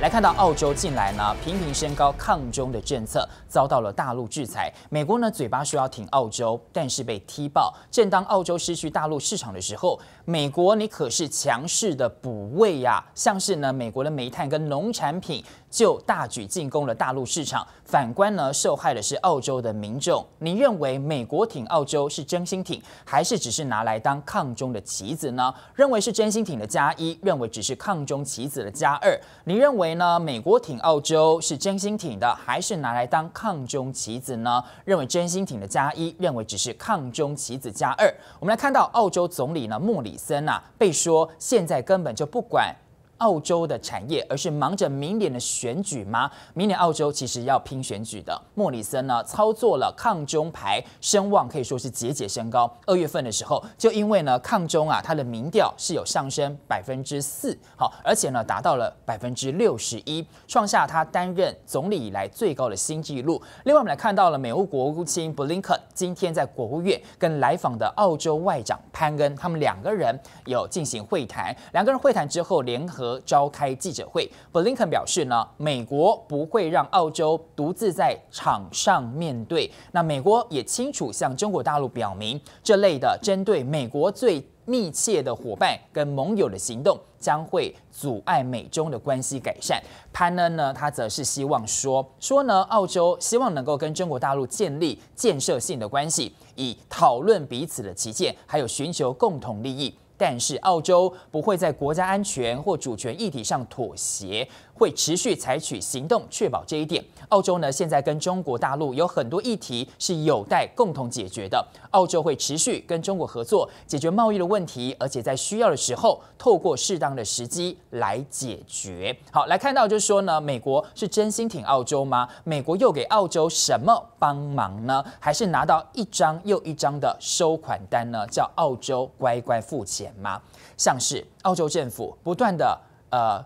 来看到澳洲近来呢，频频升高抗中的政策，遭到了大陆制裁。美国呢，嘴巴说要挺澳洲，但是被踢爆。正当澳洲失去大陆市场的时候，美国你可是强势的补位呀，像是呢，美国的煤炭跟农产品。就大举进攻了大陆市场，反观呢，受害的是澳洲的民众。您认为美国挺澳洲是真心挺，还是只是拿来当抗中的棋子呢？认为是真心挺的加一，认为只是抗中棋子的加二。您认为呢？美国挺澳洲是真心挺的，还是拿来当抗中棋子呢？认为真心挺的加一，认为只是抗中棋子加二。我们来看到澳洲总理呢，莫里森啊，被说现在根本就不管。澳洲的产业，而是忙着明年的选举吗？明年澳洲其实要拼选举的。莫里森呢，操作了抗中牌，声望可以说是节节升高。二月份的时候，就因为呢抗中啊，他的民调是有上升百分之四，好，而且呢达到了百分之六十一，创下他担任总理以来最高的新纪录。另外，我们来看到了美欧国务卿布林肯今天在国务院跟来访的澳洲外长潘恩，他们两个人有进行会谈。两个人会谈之后，联合。和召开记者会，布林肯表示呢，美国不会让澳洲独自在场上面对。那美国也清楚向中国大陆表明，这类的针对美国最密切的伙伴跟盟友的行动，将会阻碍美中的关系改善。潘恩呢，他则是希望说，说呢，澳洲希望能够跟中国大陆建立建设性的关系，以讨论彼此的旗舰，还有寻求共同利益。但是，澳洲不会在国家安全或主权议题上妥协。会持续采取行动，确保这一点。澳洲呢，现在跟中国大陆有很多议题是有待共同解决的。澳洲会持续跟中国合作，解决贸易的问题，而且在需要的时候，透过适当的时机来解决。好，来看到就是说呢，美国是真心挺澳洲吗？美国又给澳洲什么帮忙呢？还是拿到一张又一张的收款单呢，叫澳洲乖乖付钱吗？像是澳洲政府不断的呃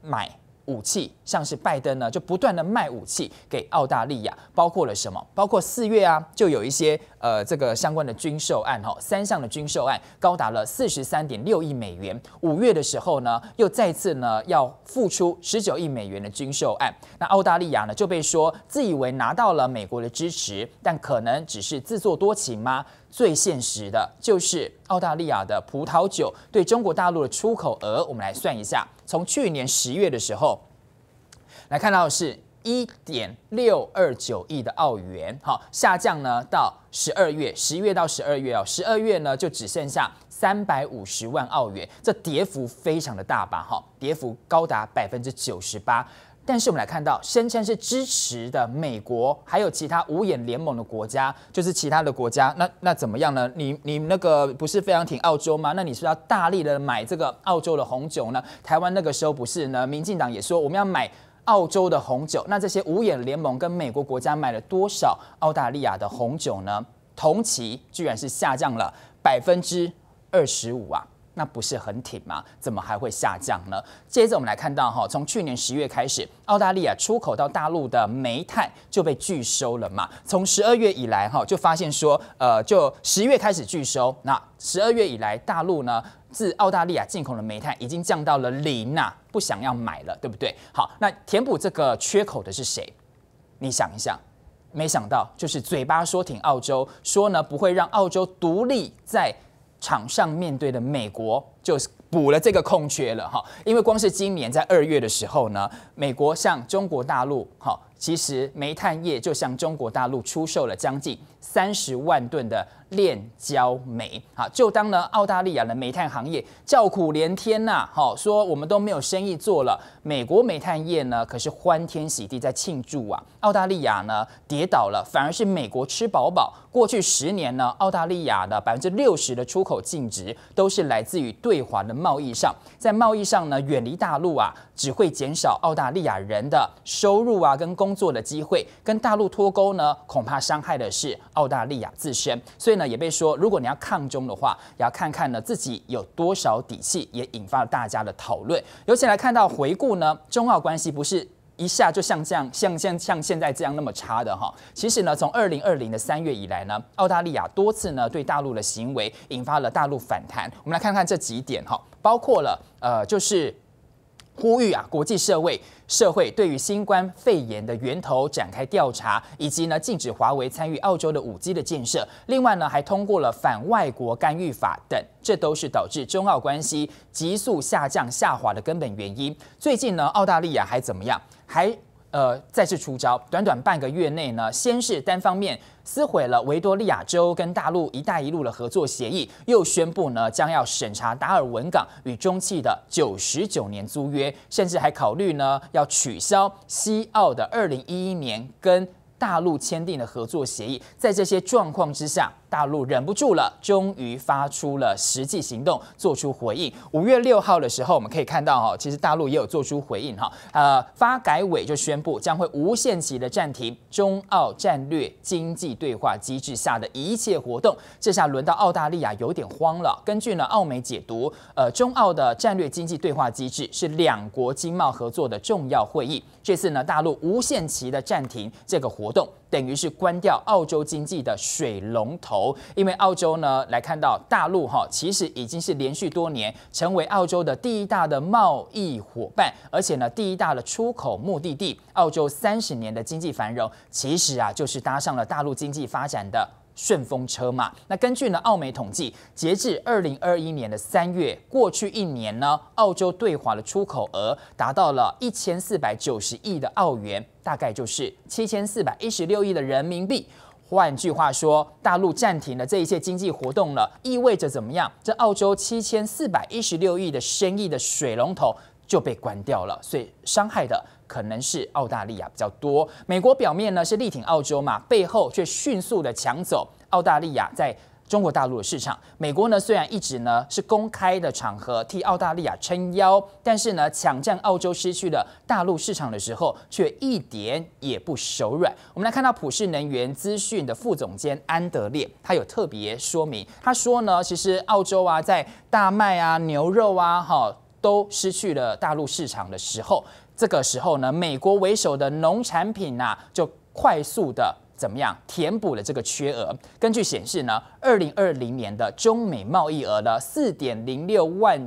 买。武器，像是拜登呢，就不断的卖武器给澳大利亚，包括了什么？包括四月啊，就有一些。呃，这个相关的军售案哈，三项的军售案高达了四十三点六亿美元。五月的时候呢，又再次呢要付出十九亿美元的军售案。那澳大利亚呢就被说自以为拿到了美国的支持，但可能只是自作多情吗？最现实的就是澳大利亚的葡萄酒对中国大陆的出口额，我们来算一下，从去年十月的时候来看到是。一点六二九亿的澳元，好，下降呢到十二月，十一月到十二月哦，十二月呢就只剩下三百五十万澳元，这跌幅非常的大吧，哈，跌幅高达百分之九十八。但是我们来看到，声称是支持的美国，还有其他五眼联盟的国家，就是其他的国家，那那怎么样呢？你你那个不是非常挺澳洲吗？那你是要大力的买这个澳洲的红酒呢？台湾那个时候不是呢？民进党也说我们要买。澳洲的红酒，那这些五眼联盟跟美国国家买了多少澳大利亚的红酒呢？同期居然是下降了百分之二十五啊。那不是很挺吗？怎么还会下降呢？接着我们来看到哈，从去年十月开始，澳大利亚出口到大陆的煤炭就被拒收了嘛。从十二月以来哈，就发现说，呃，就十月开始拒收，那十二月以来，大陆呢自澳大利亚进口的煤炭已经降到了零啊，不想要买了，对不对？好，那填补这个缺口的是谁？你想一想，没想到就是嘴巴说挺澳洲，说呢不会让澳洲独立在。场上面对的美国就是。补了这个空缺了哈，因为光是今年在二月的时候呢，美国向中国大陆哈，其实煤炭业就向中国大陆出售了将近。三十万吨的炼焦煤，好，就当呢澳大利亚的煤炭行业叫苦连天呐，好说我们都没有生意做了。美国煤炭业呢可是欢天喜地在庆祝啊。澳大利亚呢跌倒了，反而是美国吃饱饱。过去十年呢，澳大利亚的百分之六十的出口净值都是来自于对华的贸易上。在贸易上呢，远离大陆啊，只会减少澳大利亚人的收入啊跟工作的机会。跟大陆脱钩呢，恐怕伤害的是。澳大利亚自身，所以呢也被说，如果你要抗中的话，也要看看呢自己有多少底气，也引发了大家的讨论。尤其来看到回顾呢，中澳关系不是一下就像这样，像像像现在这样那么差的哈。其实呢，从二零二零的三月以来呢，澳大利亚多次呢对大陆的行为引发了大陆反弹。我们来看看这几点哈，包括了呃，就是。呼吁啊，国际社会、社会对于新冠肺炎的源头展开调查，以及呢禁止华为参与澳洲的五 G 的建设。另外呢，还通过了反外国干预法等，这都是导致中澳关系急速下降、下滑的根本原因。最近呢，澳大利亚还怎么样？还。呃，再次出招，短短半个月内呢，先是单方面撕毁了维多利亚州跟大陆“一带一路”的合作协议，又宣布呢将要审查达尔文港与中汽的九十九年租约，甚至还考虑呢要取消西澳的二零一一年跟大陆签订的合作协议。在这些状况之下，大陆忍不住了，终于发出了实际行动，做出回应。五月六号的时候，我们可以看到哈，其实大陆也有做出回应哈，呃，发改委就宣布将会无限期的暂停中澳战略经济对话机制下的一切活动。这下轮到澳大利亚有点慌了。根据呢澳媒解读，呃，中澳的战略经济对话机制是两国经贸合作的重要会议，这次呢大陆无限期的暂停这个活动。等于是关掉澳洲经济的水龙头，因为澳洲呢来看到大陆哈，其实已经是连续多年成为澳洲的第一大的贸易伙伴，而且呢第一大的出口目的地。澳洲三十年的经济繁荣，其实啊就是搭上了大陆经济发展的。顺风车嘛，那根据呢澳媒统计，截至二零二一年的三月，过去一年呢，澳洲对华的出口额达到了一千四百九十亿的澳元，大概就是七千四百一十六亿的人民币。换句话说，大陆暂停了这一切经济活动了，意味着怎么样？这澳洲七千四百一十六亿的生意的水龙头就被关掉了，所以伤害的。可能是澳大利亚比较多，美国表面呢是力挺澳洲嘛，背后却迅速的抢走澳大利亚在中国大陆的市场。美国呢虽然一直呢是公开的场合替澳大利亚撑腰，但是呢抢占澳洲失去了大陆市场的时候，却一点也不手软。我们来看到普世能源资讯的副总监安德烈，他有特别说明，他说呢，其实澳洲啊，在大麦啊、牛肉啊，哈都失去了大陆市场的时候。这个时候呢，美国为首的农产品啊，就快速的怎么样填补了这个缺额。根据显示呢，二零二零年的中美贸易额的四点零六万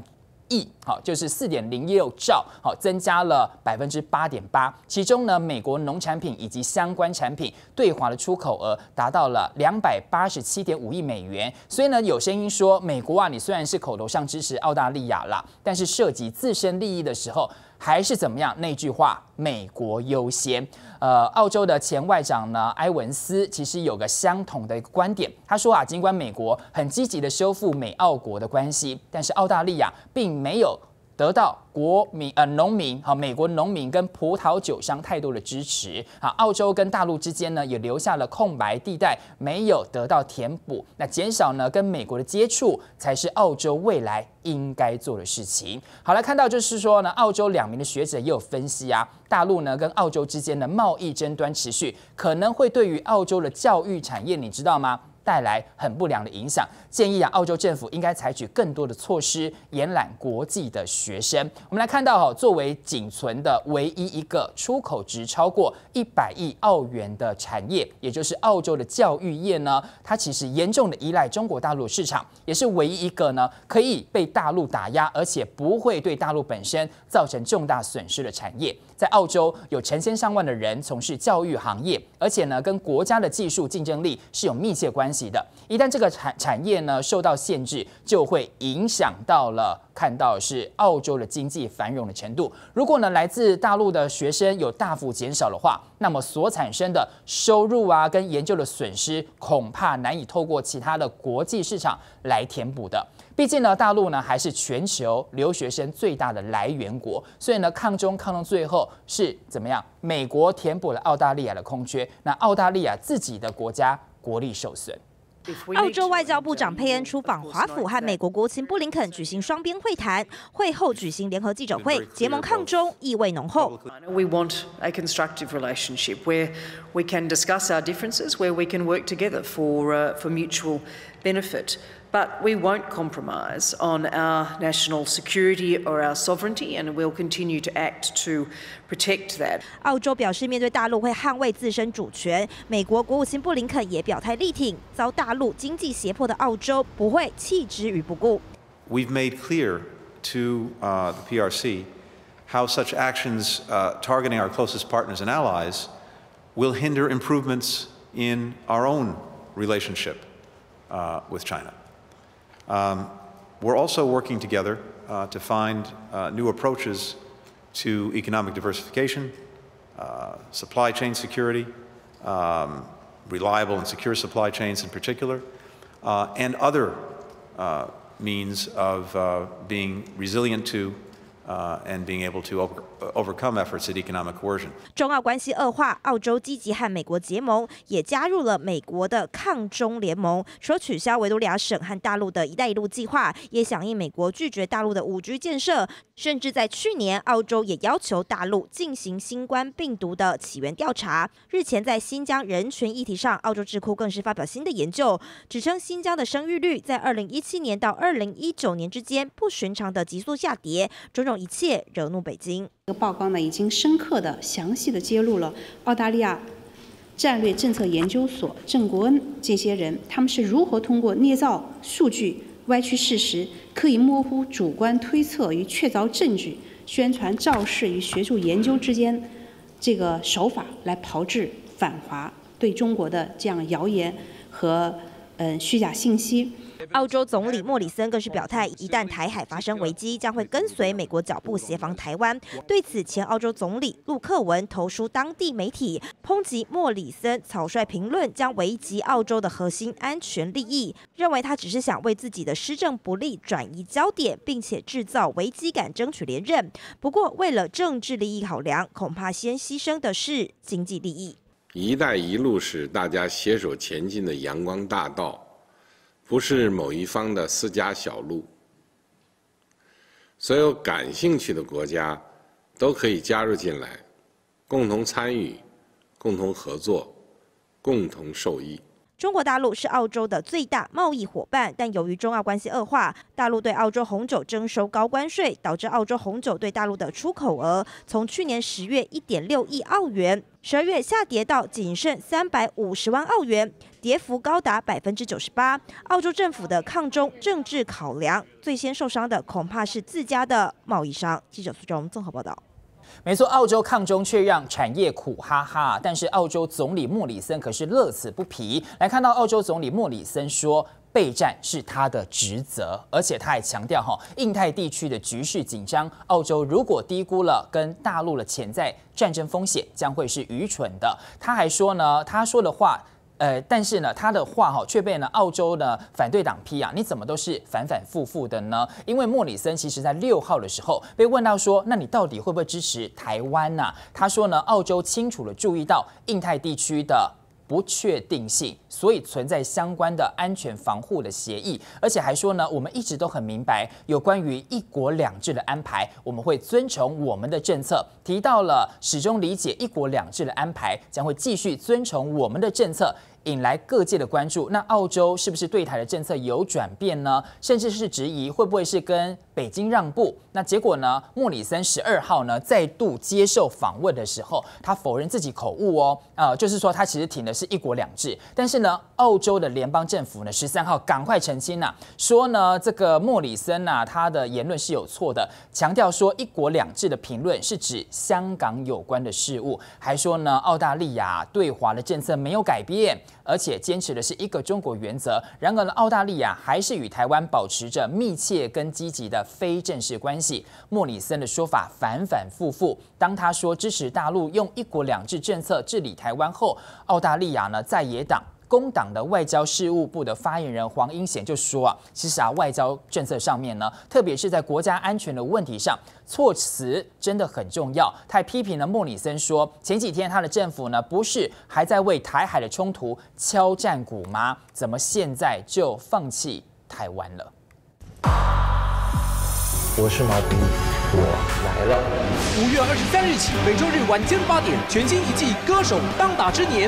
亿，好，就是四点零六兆，好，增加了百分之八点八。其中呢，美国农产品以及相关产品对华的出口额达到了两百八十七点五亿美元。所以呢，有声音说，美国啊，你虽然是口头上支持澳大利亚啦，但是涉及自身利益的时候。还是怎么样？那句话，美国优先。呃，澳洲的前外长呢，埃文斯其实有个相同的一个观点，他说啊，尽管美国很积极的修复美澳国的关系，但是澳大利亚并没有。得到国民呃农民哈美国农民跟葡萄酒商太多的支持啊，澳洲跟大陆之间呢也留下了空白地带，没有得到填补。那减少呢跟美国的接触，才是澳洲未来应该做的事情。好来看到就是说呢，澳洲两名的学者也有分析啊，大陆呢跟澳洲之间的贸易争端持续，可能会对于澳洲的教育产业，你知道吗？带来很不良的影响，建议啊，澳洲政府应该采取更多的措施延揽国际的学生。我们来看到哦，作为仅存的唯一一个出口值超过一百亿澳元的产业，也就是澳洲的教育业呢，它其实严重的依赖中国大陆市场，也是唯一一个呢可以被大陆打压，而且不会对大陆本身造成重大损失的产业。在澳洲有成千上万的人从事教育行业，而且呢，跟国家的技术竞争力是有密切关系的。一旦这个产产业呢受到限制，就会影响到了看到是澳洲的经济繁荣的程度。如果呢来自大陆的学生有大幅减少的话，那么所产生的收入啊跟研究的损失，恐怕难以透过其他的国际市场来填补的。毕竟呢，大陆呢还是全球留学生最大的来源国，所以呢，抗中抗到最后是怎么样？美国填补了澳大利亚的空缺，那澳大利亚自己的国家国力受损。澳洲外交部长佩恩出访华府，和美国国务卿布林肯举行双边会谈，会后举行联合记者会，结盟抗中意味浓厚。But we won't compromise on our national security or our sovereignty, and we'll continue to act to protect that. we have made clear to uh, the PRC how such actions uh, targeting our closest partners and allies will hinder improvements in our own relationship uh, with China. Um, we're also working together uh, to find uh, new approaches to economic diversification, uh, supply chain security, um, reliable and secure supply chains in particular, uh, and other uh, means of uh, being resilient to 中澳关系恶化，澳洲积极和美国结盟，也加入了美国的抗中联盟。了取消维多利亚省和大陆的一带一路计划，也响应美国拒绝大陆的五 G 建设。甚至在去年，澳洲也要求大陆进行新冠病毒的起源调查。日前，在新疆人权议题上，澳洲智库更是发表新的研究，指称新疆的生育率在2017年到2019年之间不寻常的急速下跌。种种。一切惹怒北京。这个曝光呢，已经深刻的、详细的揭露了澳大利亚战略政策研究所郑国恩这些人，他们是如何通过捏造数据、歪曲事实、刻意模糊主观推测与确凿证据，宣传造势与学术研究之间这个手法来炮制反华、对中国的这样谣言和嗯虚假信息。澳洲总理莫里森更是表态，一旦台海发生危机，将会跟随美国脚步协防台湾。对此，前澳洲总理陆克文投书当地媒体，抨击莫里森草率评论将危及澳洲的核心安全利益，认为他只是想为自己的施政不利转移焦点，并且制造危机感争取连任。不过，为了政治利益考量，恐怕先牺牲的是经济利益。“一带一路”是大家携手前进的阳光大道。不是某一方的私家小路，所有感兴趣的国家都可以加入进来，共同参与、共同合作、共同受益。中国大陆是澳洲的最大贸易伙伴，但由于中澳关系恶化，大陆对澳洲红酒征收高关税，导致澳洲红酒对大陆的出口额从去年十月一点六亿澳元，十二月下跌到仅剩三百五十万澳元。跌幅高达百分之九十八。澳洲政府的抗中政治考量，最先受伤的恐怕是自家的贸易商。记者苏中综合报道。没错，澳洲抗中却让产业苦哈哈。但是澳洲总理莫里森可是乐此不疲。来看到澳洲总理莫里森说，备战是他的职责，而且他还强调哈，印太地区的局势紧张，澳洲如果低估了跟大陆的潜在战争风险，将会是愚蠢的。他还说呢，他说的话。呃，但是呢，他的话哈却被呢澳洲的反对党批啊，你怎么都是反反复复的呢？因为莫里森其实在六号的时候被问到说，那你到底会不会支持台湾呐？他说呢，澳洲清楚的注意到印太地区的不确定性。所以存在相关的安全防护的协议，而且还说呢，我们一直都很明白有关于一国两制的安排，我们会遵从我们的政策。提到了始终理解一国两制的安排，将会继续遵从我们的政策，引来各界的关注。那澳洲是不是对台的政策有转变呢？甚至是质疑会不会是跟北京让步？那结果呢？莫里森十二号呢再度接受访问的时候，他否认自己口误哦，呃，就是说他其实挺的是一国两制，但是。呢？澳洲的联邦政府呢？十三号赶快澄清呐，说呢，这个莫里森呐，他的言论是有错的，强调说“一国两制”的评论是指香港有关的事物，还说呢，澳大利亚对华的政策没有改变，而且坚持的是一个中国原则。然而呢，澳大利亚还是与台湾保持着密切跟积极的非正式关系。莫里森的说法反反复复，当他说支持大陆用“一国两制”政策治理台湾后，澳大利亚呢，在野党。工党的外交事务部的发言人黄英贤就说啊，其实啊，外交政策上面呢，特别是在国家安全的问题上，措辞真的很重要。他批评了莫里森说，前几天他的政府呢，不是还在为台海的冲突敲战鼓吗？怎么现在就放弃台湾了？我是马迪，我来了。五月二十三日起，每周日晚间八点，全新一季《歌手当打之年》。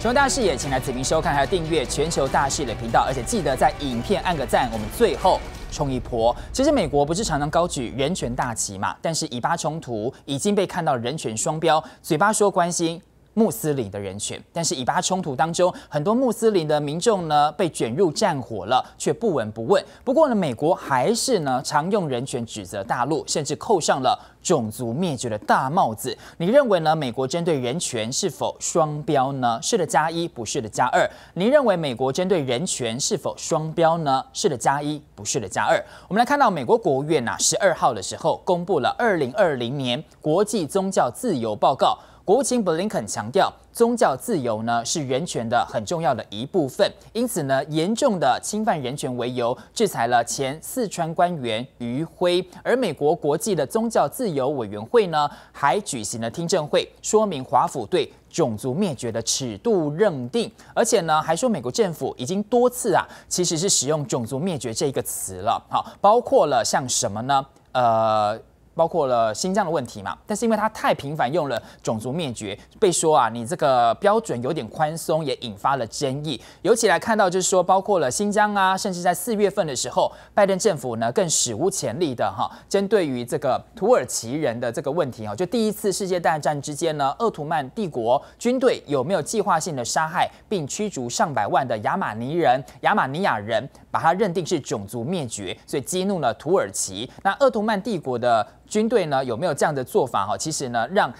全球大视野，请来此平收看，还有订阅全球大视野频道，而且记得在影片按个赞。我们最后冲一波。其实美国不是常常高举人权大旗嘛，但是以巴冲突已经被看到人权双标，嘴巴说关心。穆斯林的人权，但是以巴冲突当中，很多穆斯林的民众呢被卷入战火了，却不闻不问。不过呢，美国还是呢常用人权指责大陆，甚至扣上了种族灭绝的大帽子。你认为呢？美国针对人权是否双标呢？是的加一，不是的加二。您认为美国针对人权是否双标呢？是的加一，不是的加二。我们来看到美国国务院啊，十二号的时候公布了二零二零年国际宗教自由报告。国务卿布林肯强调，宗教自由呢是人权的很重要的一部分，因此呢，严重的侵犯人权为由，制裁了前四川官员余辉。而美国国际的宗教自由委员会呢，还举行了听证会，说明华府对种族灭绝的尺度认定，而且呢，还说美国政府已经多次啊，其实是使用种族灭绝这个词了。好，包括了像什么呢？呃。包括了新疆的问题嘛，但是因为它太频繁用了种族灭绝，被说啊，你这个标准有点宽松，也引发了争议。尤其来看到就是说，包括了新疆啊，甚至在四月份的时候，拜登政府呢更史无前例的哈，针对于这个土耳其人的这个问题啊，就第一次世界大战之间呢，奥图曼帝国军队有没有计划性的杀害并驱逐上百万的亚马尼人、亚马尼亚人，把它认定是种族灭绝，所以激怒了土耳其。那奥图曼帝国的。军队呢有没有这样的做法哈？其实呢，让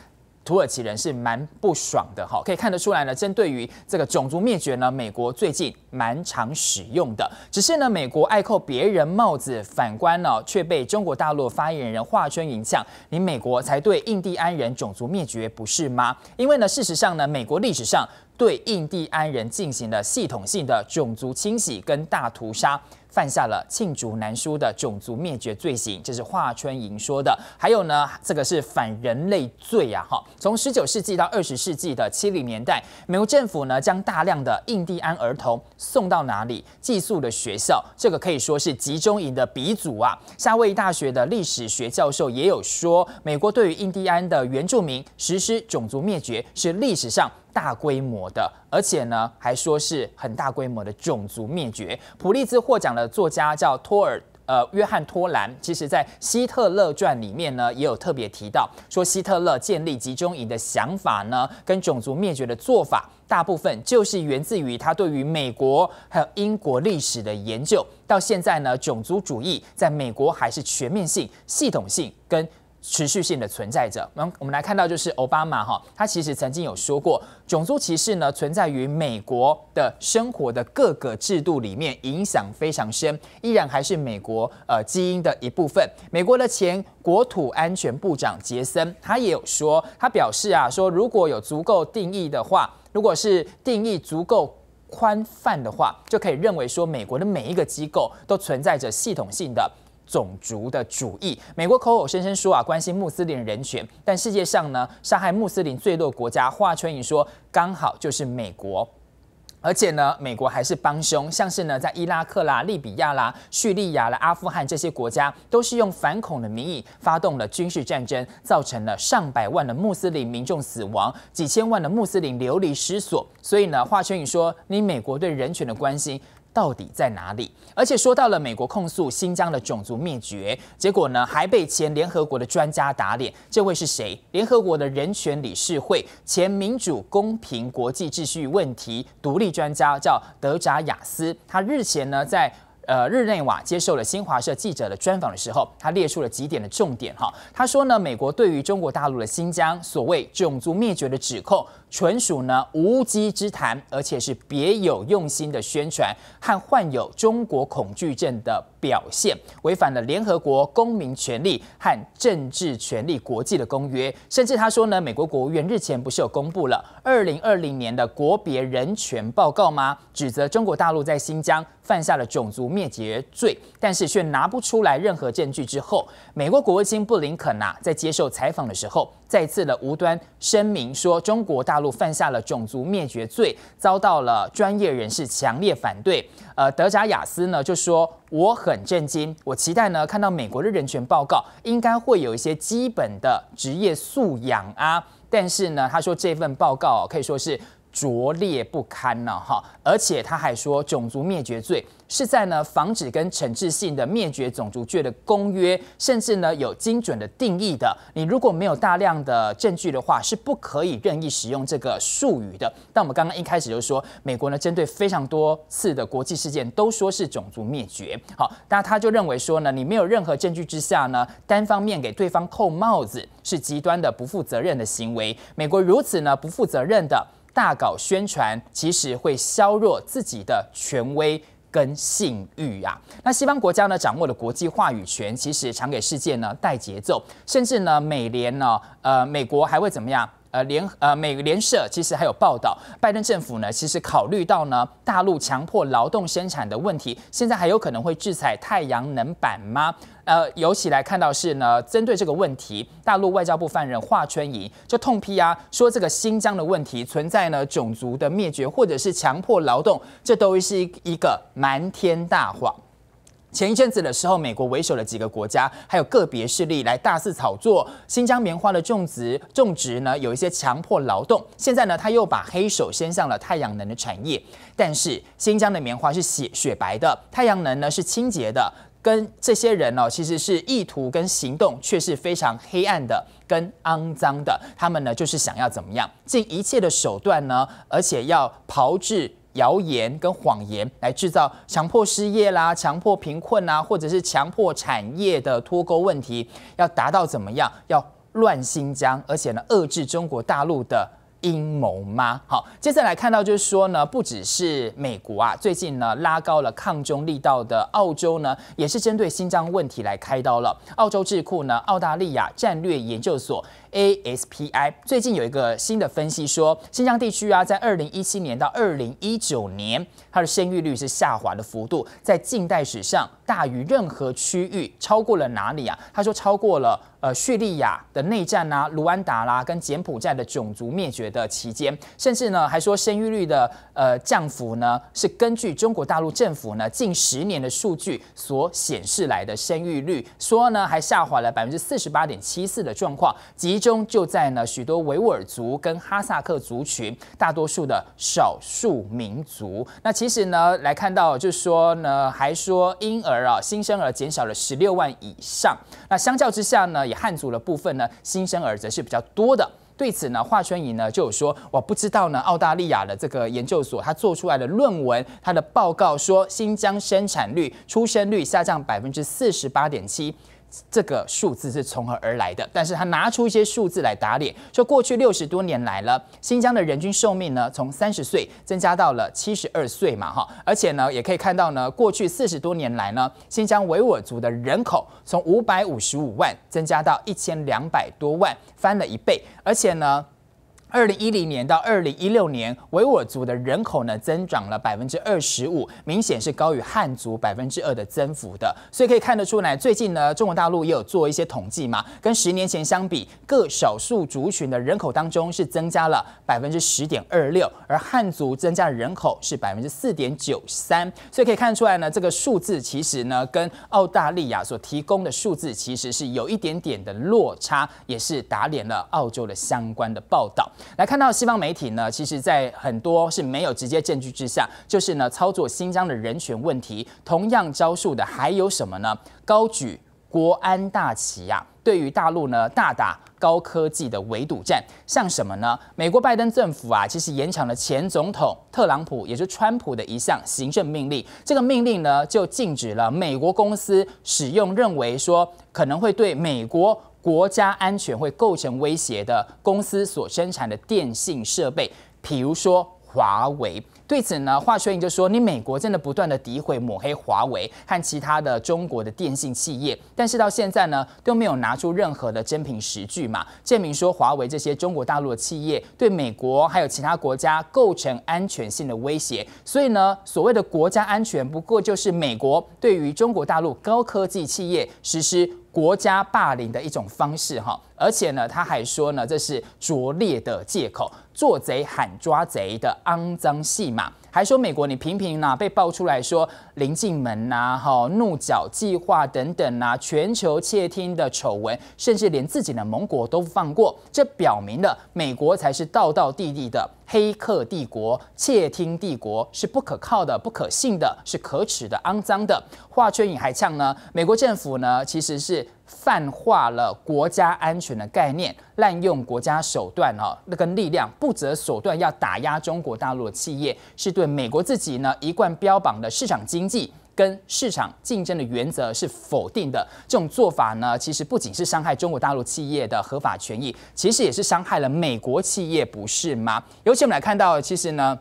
土耳其人是蛮不爽的哈。可以看得出来呢，针对于这个种族灭绝呢，美国最近蛮常使用的。只是呢，美国爱扣别人帽子，反观呢，却被中国大陆发言人华春莹呛：“你美国才对印第安人种族灭绝不是吗？”因为呢，事实上呢，美国历史上对印第安人进行了系统性的种族清洗跟大屠杀。犯下了罄竹难书的种族灭绝罪行，这是华春莹说的。还有呢，这个是反人类罪啊！哈，从十九世纪到二十世纪的七零年代，美国政府呢将大量的印第安儿童送到哪里寄宿的学校，这个可以说是集中营的鼻祖啊。夏威夷大学的历史学教授也有说，美国对于印第安的原住民实施种族灭绝是历史上。大规模的，而且呢，还说是很大规模的种族灭绝。普利兹获奖的作家叫托尔，呃，约翰托兰。其实在《希特勒传》里面呢，也有特别提到，说希特勒建立集中营的想法呢，跟种族灭绝的做法，大部分就是源自于他对于美国还有英国历史的研究。到现在呢，种族主义在美国还是全面性、系统性跟。持续性的存在着。那我们来看到，就是奥巴马哈，他其实曾经有说过，种族歧视呢存在于美国的生活的各个制度里面，影响非常深，依然还是美国呃基因的一部分。美国的前国土安全部长杰森他也有说，他表示啊，说如果有足够定义的话，如果是定义足够宽泛的话，就可以认为说美国的每一个机构都存在着系统性的。种族的主义，美国口口声声说啊关心穆斯林人权，但世界上呢杀害穆斯林最恶国家，华春莹说刚好就是美国，而且呢美国还是帮凶，像是呢在伊拉克啦、利比亚啦、叙利亚啦、阿富汗这些国家，都是用反恐的名义发动了军事战争，造成了上百万的穆斯林民众死亡，几千万的穆斯林流离失所，所以呢华春莹说你美国对人权的关心。到底在哪里？而且说到了美国控诉新疆的种族灭绝，结果呢还被前联合国的专家打脸。这位是谁？联合国的人权理事会前民主公平国际秩序问题独立专家，叫德扎雅斯。他日前呢在呃日内瓦接受了新华社记者的专访的时候，他列出了几点的重点哈。他说呢，美国对于中国大陆的新疆所谓种族灭绝的指控。纯属呢无稽之谈，而且是别有用心的宣传和患有中国恐惧症的表现，违反了联合国公民权利和政治权利国际的公约。甚至他说呢，美国国务院日前不是有公布了二零二零年的国别人权报告吗？指责中国大陆在新疆犯下了种族灭绝罪，但是却拿不出来任何证据。之后，美国国务卿布林肯啊，在接受采访的时候，再次的无端声明说中国大。大陆犯下了种族灭绝罪，遭到了专业人士强烈反对。呃，德扎雅斯呢就说：“我很震惊，我期待呢看到美国的人权报告，应该会有一些基本的职业素养啊。”但是呢，他说这份报告可以说是拙劣不堪了哈，而且他还说种族灭绝罪。是在呢防止跟惩治性的灭绝种族罪的公约，甚至呢有精准的定义的。你如果没有大量的证据的话，是不可以任意使用这个术语的。但我们刚刚一开始就说，美国呢针对非常多次的国际事件都说是种族灭绝，好，那他就认为说呢，你没有任何证据之下呢，单方面给对方扣帽子是极端的不负责任的行为。美国如此呢不负责任的大搞宣传，其实会削弱自己的权威。跟信誉啊，那西方国家呢，掌握了国际话语权，其实常给世界呢带节奏，甚至呢，美联呢，呃，美国还会怎么样？呃，联呃美联社其实还有报道，拜登政府呢，其实考虑到呢大陆强迫劳动生产的问题，现在还有可能会制裁太阳能板吗？呃，尤其来看到是呢，针对这个问题，大陆外交部犯人华春莹就痛批啊，说这个新疆的问题存在呢种族的灭绝或者是强迫劳动，这都是一一个瞒天大谎。前一阵子的时候，美国为首的几个国家还有个别势力来大肆炒作新疆棉花的种植，种植呢有一些强迫劳动。现在呢，他又把黑手伸向了太阳能的产业。但是新疆的棉花是雪雪白的，太阳能呢是清洁的，跟这些人呢其实是意图跟行动却是非常黑暗的、跟肮脏的。他们呢就是想要怎么样，尽一切的手段呢，而且要炮制。谣言跟谎言来制造强迫失业啦、强迫贫困啊，或者是强迫产业的脱钩问题，要达到怎么样？要乱新疆，而且呢，遏制中国大陆的阴谋吗？好，接下来看到就是说呢，不只是美国啊，最近呢拉高了抗中力道的澳洲呢，也是针对新疆问题来开刀了。澳洲智库呢，澳大利亚战略研究所。A S P I 最近有一个新的分析说，新疆地区啊，在二零一七年到二零一九年，它的生育率是下滑的幅度，在近代史上大于任何区域，超过了哪里啊？他说超过了呃叙利亚的内战啊、卢安达啦、跟柬埔寨的种族灭绝的期间，甚至呢还说生育率的呃降幅呢是根据中国大陆政府呢近十年的数据所显示来的生育率，说呢还下滑了百分之四十八点七四的状况及。中就在呢许多维吾尔族跟哈萨克族群，大多数的少数民族。那其实呢来看到，就是说呢，还说婴儿啊新生儿减少了十六万以上。那相较之下呢，以汉族的部分呢，新生儿则是比较多的。对此呢，华春莹呢就有说，我不知道呢澳大利亚的这个研究所他做出来的论文，他的报告说新疆生产率出生率下降百分之四十八点七。这个数字是从何而来的？但是他拿出一些数字来打脸，说过去六十多年来了，新疆的人均寿命呢，从三十岁增加到了七十二岁嘛，哈，而且呢，也可以看到呢，过去四十多年来呢，新疆维吾尔族的人口从五百五十五万增加到一千两百多万，翻了一倍，而且呢。二零一零年到二零一六年，维吾尔族的人口呢增长了百分之二十五，明显是高于汉族百分之二的增幅的。所以可以看得出来，最近呢，中国大陆也有做一些统计嘛，跟十年前相比，各少数族群的人口当中是增加了百分之十点二六，而汉族增加的人口是百分之四点九三。所以可以看出来呢，这个数字其实呢，跟澳大利亚所提供的数字其实是有一点点的落差，也是打脸了澳洲的相关的报道。来看到西方媒体呢，其实，在很多是没有直接证据之下，就是呢操作新疆的人权问题。同样招数的还有什么呢？高举国安大旗呀，对于大陆呢大打高科技的围堵战。像什么呢？美国拜登政府啊，其实延长了前总统特朗普，也就是川普的一项行政命令。这个命令呢，就禁止了美国公司使用认为说可能会对美国。国家安全会构成威胁的公司所生产的电信设备，比如说华为。对此呢，华春莹就说：“你美国真的不断的诋毁、抹黑华为和其他的中国的电信企业，但是到现在呢都没有拿出任何的真凭实据嘛，证明说华为这些中国大陆的企业对美国还有其他国家构成安全性的威胁。所以呢，所谓的国家安全，不过就是美国对于中国大陆高科技企业实施国家霸凌的一种方式哈。而且呢，他还说呢，这是拙劣的借口，做贼喊抓贼的肮脏戏。”还说美国，你频频呢被爆出来说，临进门呐，哈，怒角计划等等呐，全球窃听的丑闻，甚至连自己的盟国都不放过，这表明了美国才是道道地地的。黑客帝国、窃听帝国是不可靠的、不可信的，是可耻的、肮脏的。华春莹还呛呢，美国政府呢其实是泛化了国家安全的概念，滥用国家手段哦，那个力量不择手段要打压中国大陆企业，是对美国自己呢一贯标榜的市场经济。跟市场竞争的原则是否定的？这种做法呢，其实不仅是伤害中国大陆企业的合法权益，其实也是伤害了美国企业，不是吗？尤其我们来看到，其实呢，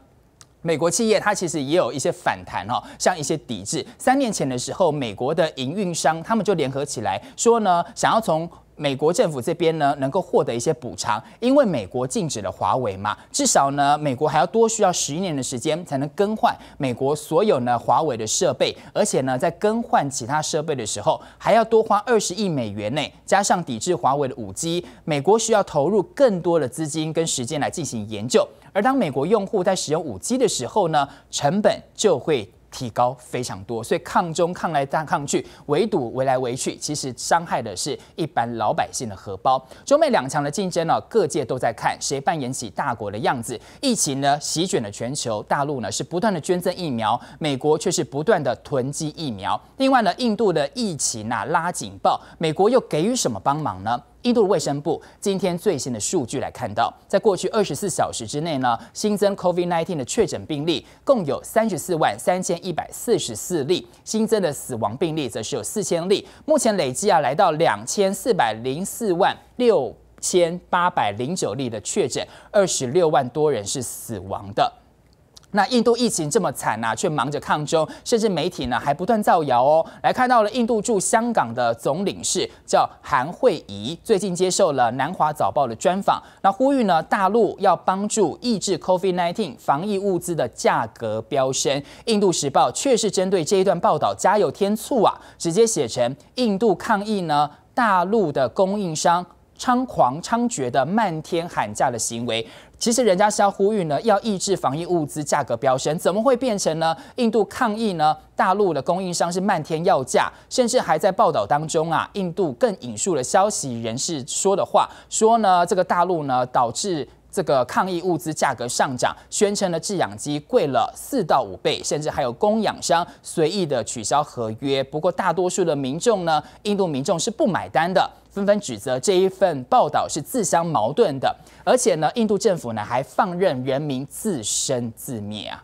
美国企业它其实也有一些反弹哈，像一些抵制。三年前的时候，美国的营运商他们就联合起来说呢，想要从。美国政府这边呢，能够获得一些补偿，因为美国禁止了华为嘛，至少呢，美国还要多需要十一年的时间才能更换美国所有呢华为的设备，而且呢，在更换其他设备的时候，还要多花二十亿美元内，加上抵制华为的五 G，美国需要投入更多的资金跟时间来进行研究，而当美国用户在使用五 G 的时候呢，成本就会。提高非常多，所以抗中抗来抗抗拒围堵围来围去，其实伤害的是一般老百姓的荷包。中美两强的竞争呢，各界都在看谁扮演起大国的样子。疫情呢席卷了全球，大陆呢是不断的捐赠疫苗，美国却是不断的囤积疫苗。另外呢，印度的疫情呢拉警报，美国又给予什么帮忙呢？印度卫生部今天最新的数据来看到，在过去二十四小时之内呢，新增 COVID nineteen 的确诊病例共有三十四万三千一百四十四例，新增的死亡病例则是有四千例，目前累计啊来到两千四百零四万六千八百零九例的确诊，二十六万多人是死亡的。那印度疫情这么惨呐，却忙着抗中，甚至媒体呢还不断造谣哦。来看到了印度驻香港的总领事叫韩惠仪，最近接受了南华早报的专访，那呼吁呢大陆要帮助抑制 COVID-19 防疫物资的价格飙升。印度时报却是针对这一段报道加有添醋啊，直接写成印度抗议呢大陆的供应商。猖狂、猖獗的漫天喊价的行为，其实人家是要呼吁呢，要抑制防疫物资价格飙升，怎么会变成呢？印度抗议呢？大陆的供应商是漫天要价，甚至还在报道当中啊，印度更引述了消息人士说的话，说呢这个大陆呢导致。这个抗疫物资价格上涨，宣称的制氧机贵了四到五倍，甚至还有供氧商随意的取消合约。不过，大多数的民众呢，印度民众是不买单的，纷纷指责这一份报道是自相矛盾的。而且呢，印度政府呢还放任人民自生自灭啊。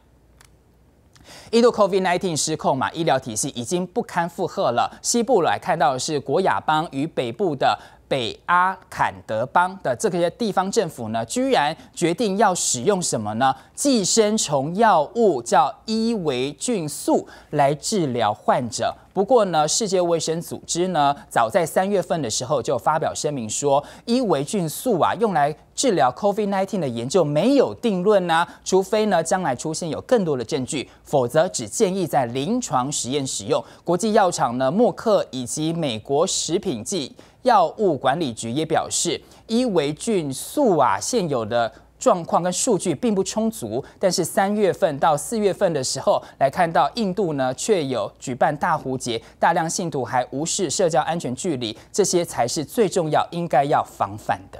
印度 COVID-19 失控嘛，医疗体系已经不堪负荷了。西部来看到是国雅邦与北部的。北阿坎德邦的这些地方政府呢，居然决定要使用什么呢？寄生虫药物叫伊维菌素来治疗患者。不过呢，世界卫生组织呢，早在三月份的时候就发表声明说，伊维菌素啊，用来治疗 COVID-19 的研究没有定论啊，除非呢，将来出现有更多的证据，否则只建议在临床实验使用。国际药厂呢，默克以及美国食品剂。药物管理局也表示，伊维菌素啊现有的状况跟数据并不充足，但是三月份到四月份的时候来看到，印度呢却有举办大壶节，大量信徒还无视社交安全距离，这些才是最重要应该要防范的。